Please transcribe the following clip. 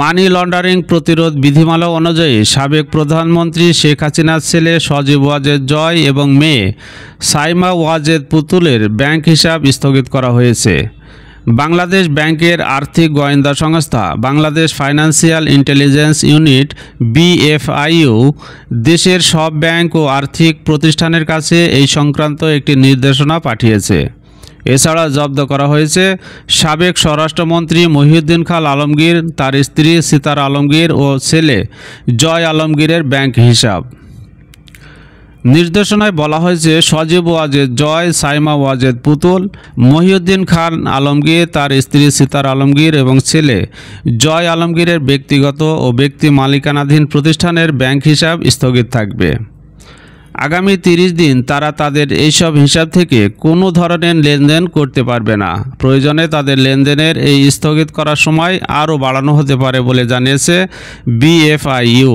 money laundering প্রতিরোধ বিধিমালা অনুযায়ী সাবেক প্রধানমন্ত্রী শেখ হাসিনার ছেলে সজীব ওয়াজেদ জয় এবং মেয়ে সাইমা ওয়াজেদ পুতুলের ব্যাংক হিসাব স্থগিত করা হয়েছে বাংলাদেশ ব্যাংকের আর্থিক গোয়েন্দা সংস্থা Bangladesh financial intelligence unit BFIU দেশের সব ব্যাংক ও আর্থিক প্রতিষ্ঠানের কাছে এই সংক্রান্ত একটি নির্দেশনা পাঠিয়েছে এছাড়া জব্দ করা হয়েছে সাবেক স্বরাষ্ট্রমন্ত্রী মহিউদ্দিন খাল আলমগীর তার স্ত্রী সিতার আলমগীর ও ছেলে জয় আলমগীরের ব্যাংক হিসাব নির্দেশনায় বলা হয়েছে সজীব ওয়াজেদ জয় সাইমা ওয়াজেদ পুতুল মহিউদ্দিন খান আলমগীর তার স্ত্রী সিতার আলমগীর এবং ছেলে জয় আলমগীরের ব্যক্তিগত ও ব্যক্তি মালিকানাধীন প্রতিষ্ঠানের ব্যাংক হিসাব স্থগিত থাকবে আগামী ৩০ দিন তারা তাদের এইসব হিসাব থেকে কোনো ধরনের লেনদেন করতে পারবে না প্রয়োজনে তাদের লেনদেনের এই স্থগিত করার সময় আরও বাড়ানো হতে পারে বলে জানিয়েছে বিএফআইইউ